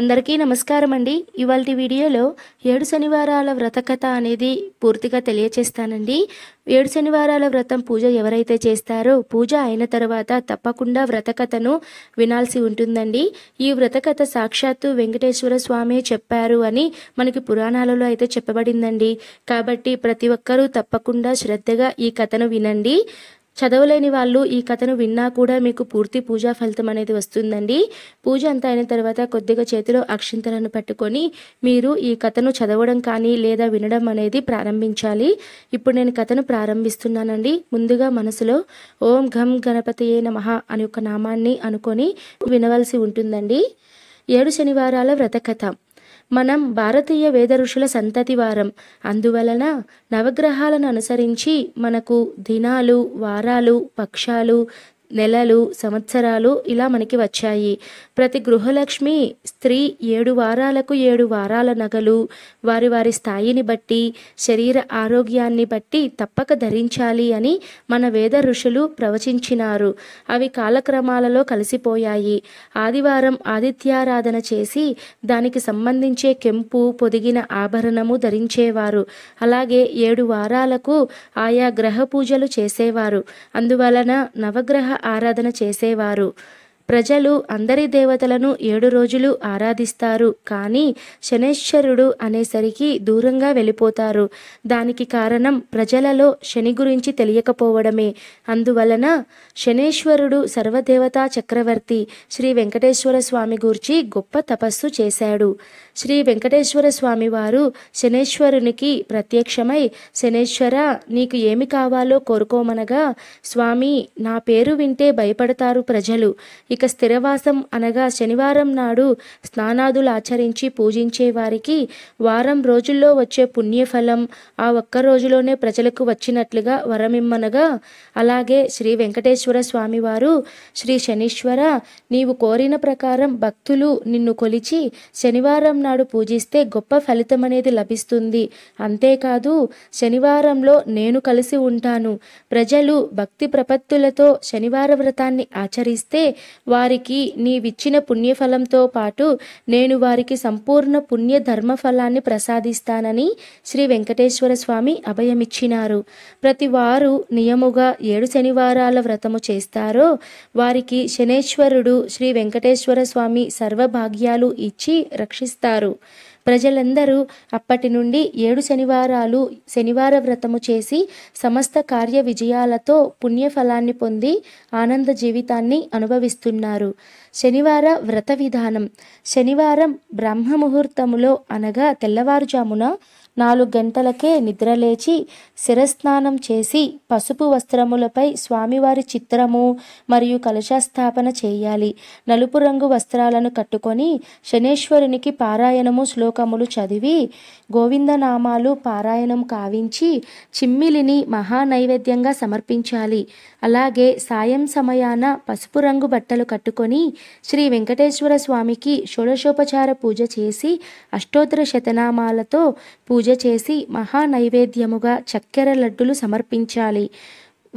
అందరికీ నమస్కారం అండి ఇవాళ వీడియోలో ఏడు శనివారాల వ్రత కథ అనేది పూర్తిగా తెలియచేస్తానండి ఏడు శనివారాల వ్రతం పూజ ఎవరైతే చేస్తారో పూజ అయిన తర్వాత తప్పకుండా వ్రత కథను వినాల్సి ఉంటుందండి ఈ వ్రత కథ సాక్షాత్తు వెంకటేశ్వర స్వామి చెప్పారు అని మనకి పురాణాలలో అయితే చెప్పబడిందండి కాబట్టి ప్రతి ఒక్కరూ తప్పకుండా శ్రద్ధగా ఈ కథను వినండి చదవలేని వాళ్ళు ఈ కథను విన్నా కూడా మీకు పూర్తి పూజా ఫలితం అనేది వస్తుందండి పూజ అంతా అయిన తర్వాత కొద్దిగా చేతిలో అక్షింతలను పట్టుకొని మీరు ఈ కథను చదవడం కానీ లేదా వినడం అనేది ప్రారంభించాలి ఇప్పుడు నేను కథను ప్రారంభిస్తున్నానండి ముందుగా మనసులో ఓం ఘం గణపతియే నమ అని ఒక నామాన్ని అనుకొని వినవలసి ఉంటుందండి ఏడు శనివారాల వ్రత కథ మనం భారతీయ వేద ఋషుల సంతతి వారం అందువలన నవగ్రహాలను అనుసరించి మనకు దినాలు వారాలు పక్షాలు నెలలు సంవత్సరాలు ఇలా మనకి వచ్చాయి ప్రతి గృహలక్ష్మి స్త్రీ ఏడు వారాలకు ఏడు వారాల నగలు వారి వారి స్థాయిని బట్టి శరీర ఆరోగ్యాన్ని బట్టి తప్పక ధరించాలి అని మన వేద ఋషులు ప్రవచించినారు అవి కాలక్రమాలలో కలిసిపోయాయి ఆదివారం ఆదిత్యారాధన చేసి దానికి సంబంధించే కెంపు పొదిగిన ఆభరణము ధరించేవారు అలాగే ఏడు వారాలకు ఆయా గ్రహ పూజలు చేసేవారు అందువలన నవగ్రహ ఆరాధన చేసేవారు ప్రజలు అందరి దేవతలను ఏడు రోజులు ఆరాధిస్తారు కానీ శనేశ్వరుడు అనేసరికి దూరంగా వెళ్ళిపోతారు దానికి కారణం ప్రజలలో శని గురించి తెలియకపోవడమే అందువలన శనేశ్వరుడు సర్వదేవతా చక్రవర్తి శ్రీ వెంకటేశ్వర స్వామి గూర్చి గొప్ప తపస్సు చేశాడు శ్రీ వెంకటేశ్వర స్వామి వారు శనేశ్వరునికి ప్రత్యక్షమై శనేశ్వర నీకు ఏమి కావాలో కోరుకోమనగా స్వామి నా పేరు వింటే భయపడతారు ప్రజలు ఇక స్థిరవాసం అనగా శనివారం నాడు స్నానాదులు ఆచరించి పూజించే వారికి వారం రోజుల్లో వచ్చే పుణ్యఫలం ఆ ఒక్క రోజులోనే ప్రజలకు వచ్చినట్లుగా వరమిమ్మనగా అలాగే శ్రీ వెంకటేశ్వర స్వామివారు శ్రీ శనీశ్వర నీవు కోరిన ప్రకారం భక్తులు నిన్ను కొలిచి శనివారం నాడు పూజిస్తే గొప్ప ఫలితం అనేది లభిస్తుంది అంతేకాదు శనివారంలో నేను కలిసి ఉంటాను ప్రజలు భక్తి ప్రపత్తులతో శనివార వ్రతాన్ని ఆచరిస్తే వారికి నీవిచ్చిన పుణ్యఫలంతో పాటు నేను వారికి సంపూర్ణ పుణ్య ధర్మఫలాన్ని ప్రసాదిస్తానని శ్రీ వెంకటేశ్వర స్వామి అభయమిచ్చినారు ప్రతి వారు నియముగా ఏడు శనివారాల వ్రతము చేస్తారో వారికి శనేశ్వరుడు శ్రీ వెంకటేశ్వర స్వామి సర్వభాగ్యాలు ఇచ్చి రక్షిస్తారు ప్రజలందరూ అప్పటి నుండి ఏడు శనివారాలు శనివార వ్రతము చేసి సమస్త కార్య విజయాలతో పుణ్యఫలాన్ని పొంది ఆనంద జీవితాన్ని అనుభవిస్తున్నారు శనివార వ్రత విధానం శనివారం బ్రహ్మ ముహూర్తములో అనగా తెల్లవారుజామున నాలుగు గంటలకే నిద్రలేచి శిరస్నానం చేసి పసుపు వస్త్రములపై స్వామివారి చిత్రము మరియు కలశస్థాపన చేయాలి నలుపు రంగు వస్త్రాలను కట్టుకొని శనేశ్వరునికి పారాయణము శ్లోకములు చదివి గోవిందనామాలు పారాయణం కావించి చిమ్మిలిని మహానైవేద్యంగా సమర్పించాలి అలాగే సాయం సమయాన పసుపు రంగు బట్టలు కట్టుకొని శ్రీ వెంకటేశ్వర స్వామికి షోడశోపచార పూజ చేసి అష్టోత్తర శతనామాలతో పూజ పూజ చేసి మహానైవేద్యముగా చక్కెర లడ్డులు సమర్పించాలి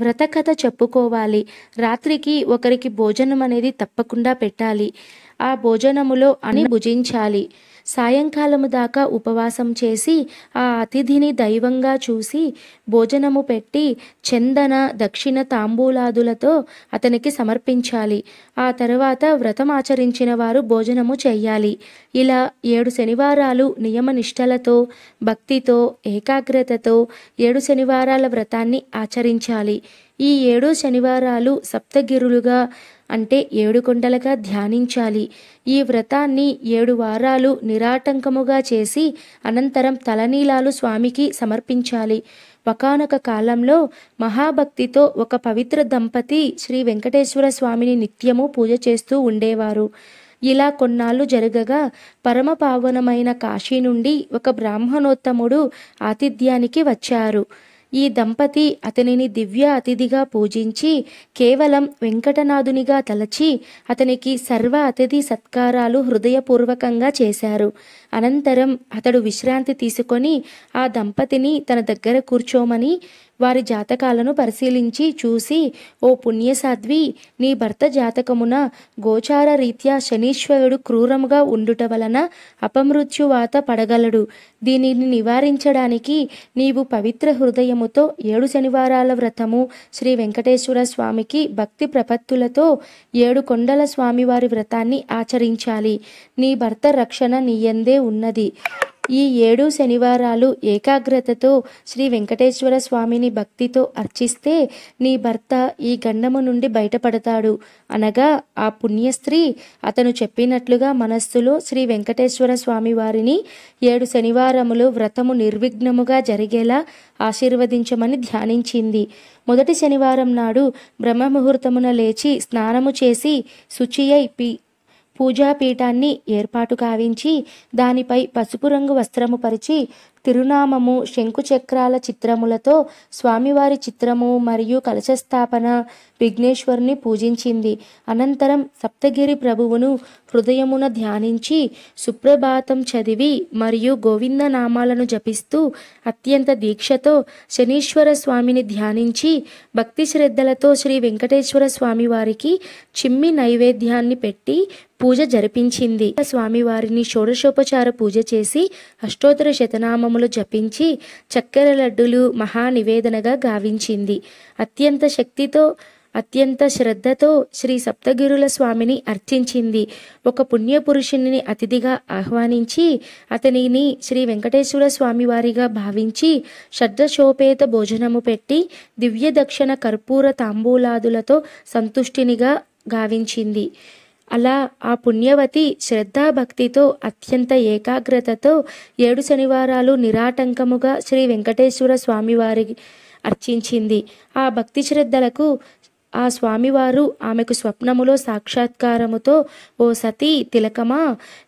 వ్రతకథ చెప్పుకోవాలి రాత్రికి ఒకరికి భోజనం అనేది తప్పకుండా పెట్టాలి ఆ భోజనములో అని భుజించాలి సాయంకాలము దాకా ఉపవాసం చేసి ఆ అతిథిని దైవంగా చూసి భోజనము పెట్టి చందన దక్షిణ తాంబూలాదులతో అతనికి సమర్పించాలి ఆ తర్వాత వ్రతం ఆచరించిన వారు భోజనము చేయాలి ఇలా ఏడు శనివారాలు నియమనిష్టలతో భక్తితో ఏకాగ్రతతో ఏడు శనివారాల వ్రతాన్ని ఆచరించాలి ఈ ఏడు శనివారాలు సప్తగిరులుగా అంటే ఏడు కొండలుగా ధ్యానించాలి ఈ వ్రతాన్ని ఏడు వారాలు నిరాటంకముగా చేసి అనంతరం తలనీలాలు స్వామికి సమర్పించాలి ఒకనొక కాలంలో మహాభక్తితో ఒక పవిత్ర దంపతి శ్రీ వెంకటేశ్వర స్వామిని నిత్యము పూజ చేస్తూ ఉండేవారు ఇలా కొన్నాళ్ళు జరగగా పరమ పావనమైన కాశీ నుండి ఒక బ్రాహ్మణోత్తముడు ఆతిథ్యానికి వచ్చారు ఈ దంపతి అతనిని దివ్య అతిథిగా పూజించి కేవలం వెంకటనాథునిగా తలచి అతనికి సర్వ అతిథి సత్కారాలు హృదయపూర్వకంగా చేశారు అనంతరం అతడు విశ్రాంతి తీసుకొని ఆ దంపతిని తన దగ్గర కూర్చోమని వారి జాతకాలను పరిశీలించి చూసి ఓ పుణ్యసాధ్వి నీ భర్త జాతకమున గోచార రీత్యా శనీశ్వరుడు క్రూరముగా ఉండుట వలన అపమృత్యువాత పడగలడు దీనిని నివారించడానికి నీవు పవిత్ర హృదయముతో ఏడు శనివారాల వ్రతము శ్రీ వెంకటేశ్వర స్వామికి భక్తి ప్రపత్తులతో ఏడు కొండల స్వామివారి వ్రతాన్ని ఆచరించాలి నీ భర్త రక్షణ నీయందే ఉన్నది ఈ ఏడు శనివారాలు ఏకాగ్రతతో శ్రీ వెంకటేశ్వర స్వామిని భక్తితో అర్చిస్తే నీ భర్త ఈ గండము నుండి బయటపడతాడు అనగా ఆ పుణ్యస్త్రీ అతను చెప్పినట్లుగా మనస్సులో శ్రీ వెంకటేశ్వర స్వామి వారిని ఏడు శనివారములు వ్రతము నిర్విఘ్నముగా జరిగేలా ఆశీర్వదించమని ధ్యానించింది మొదటి శనివారం నాడు బ్రహ్మముహూర్తమున లేచి స్నానము చేసి శుచి అయి పూజాపీఠాన్ని ఏర్పాటు కావించి దానిపై పసుపు రంగు వస్త్రము పరిచి తిరునామము శంకుచక్రాల చిత్రములతో స్వామివారి చిత్రము మరియు కలశస్థాపన విఘ్నేశ్వరుని పూజించింది అనంతరం సప్తగిరి ప్రభువును హృదయమున ధ్యానించి సుప్రభాతం చదివి మరియు గోవింద నామాలను జపిస్తూ అత్యంత దీక్షతో శనీశ్వర స్వామిని ధ్యానించి భక్తి శ్రద్ధలతో శ్రీ వెంకటేశ్వర స్వామి వారికి చిమ్మి నైవేద్యాన్ని పెట్టి పూజ జరిపించింది స్వామివారిని షోడశోపచార పూజ చేసి అష్టోత్తర శతనామములు జపించి చక్కెర లడ్డులు మహానివేదనగా గావించింది అత్యంత శక్తితో అత్యంత శ్రద్ధతో శ్రీ సప్తగిరుల స్వామిని అర్చించింది ఒక పుణ్యపురుషుని అతిథిగా ఆహ్వానించి అతనిని శ్రీ వెంకటేశ్వర స్వామివారిగా భావించి శ్రద్ధశోపేత భోజనము పెట్టి దివ్య దక్షిణ కర్పూర తాంబూలాదులతో సంతుష్టినిగా గావించింది అలా ఆ పుణ్యవతి శ్రద్ధాభక్తితో అత్యంత ఏకాగ్రతతో ఏడు శనివారాలు నిరాటంకముగా శ్రీ వెంకటేశ్వర స్వామివారి అర్చించింది ఆ భక్తి శ్రద్ధలకు ఆ స్వామివారు ఆమెకు స్వప్నములో సాక్షాత్కారముతో ఓ సతీ తిలకమా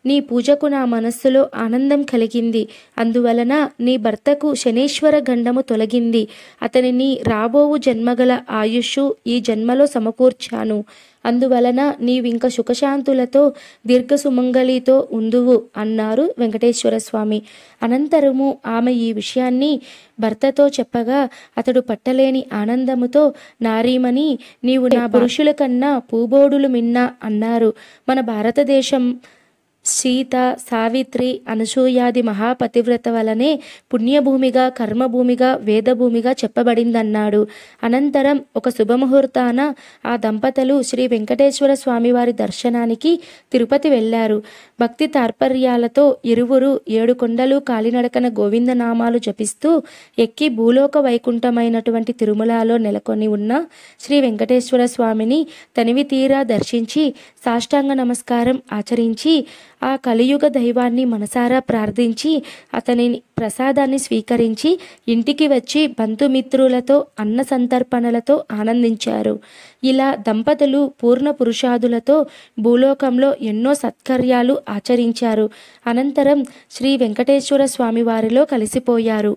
నీ పూజకు నా మనస్సులో ఆనందం కలిగింది అందువలన నీ భర్తకు శనీశ్వర గండము తొలగింది అతనిని రాబోవు జన్మగల ఆయుష్షు ఈ జన్మలో సమకూర్చాను అందువలన నీవింక సుఖశాంతులతో దీర్ఘ సుమంగళితో ఉందువు అన్నారు వెంకటేశ్వర స్వామి అనంతరము ఆమె ఈ విషయాన్ని భర్తతో చెప్పగా అతడు పట్టలేని ఆనందముతో నారీమణి నీవు నా పురుషుల కన్నా పూబోడులు మిన్నా అన్నారు మన భారతదేశం సీత సావిత్రి అనసూయాది మహాపతివ్రత వలనే పుణ్యభూమిగా కర్మభూమిగా వేదభూమిగా చెప్పబడిందన్నాడు అనంతరం ఒక శుభముహూర్తాన ఆ దంపతులు శ్రీ వెంకటేశ్వర స్వామివారి దర్శనానికి తిరుపతి వెళ్ళారు భక్తి తాత్పర్యాలతో ఇరువురు ఏడు కొండలు కాలినడకన గోవిందనామాలు జపిస్తూ ఎక్కి భూలోక వైకుంఠమైనటువంటి తిరుమలలో నెలకొని ఉన్న శ్రీ వెంకటేశ్వర స్వామిని తనివి తీరా దర్శించి సాష్టాంగ నమస్కారం ఆచరించి ఆ కలియుగ దైవాన్ని మనసారా ప్రార్థించి అతని ప్రసాదాన్ని స్వీకరించి ఇంటికి వచ్చి బంధుమిత్రులతో అన్న సంతర్పణలతో ఆనందించారు ఇలా దంపతులు పూర్ణ పురుషాదులతో భూలోకంలో ఎన్నో సత్కర్యాలు ఆచరించారు అనంతరం శ్రీ వెంకటేశ్వర స్వామి వారిలో కలిసిపోయారు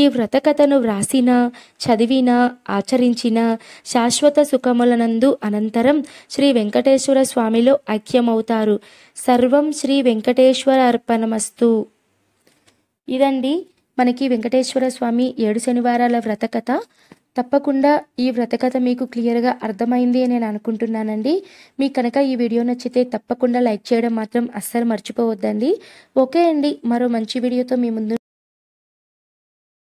ఈ వ్రతకథను వ్రాసిన చదివిన ఆచరించిన శాశ్వత సుఖములనందు అనంతరం శ్రీ వెంకటేశ్వర స్వామిలో ఐక్యమవుతారు సర్వం శ్రీ వెంకటేశ్వర అర్పణమస్తు ఇదండి మనకి వెంకటేశ్వర స్వామి ఏడు శనివారాల వ్రతకథ తప్పకుండా ఈ వ్రతకథ మీకు క్లియర్గా అర్థమైంది అని నేను అనుకుంటున్నానండి మీ కనుక ఈ వీడియో నచ్చితే తప్పకుండా లైక్ చేయడం మాత్రం అస్సలు మర్చిపోవద్దండి ఓకే అండి మరో మంచి వీడియోతో మీ ముందు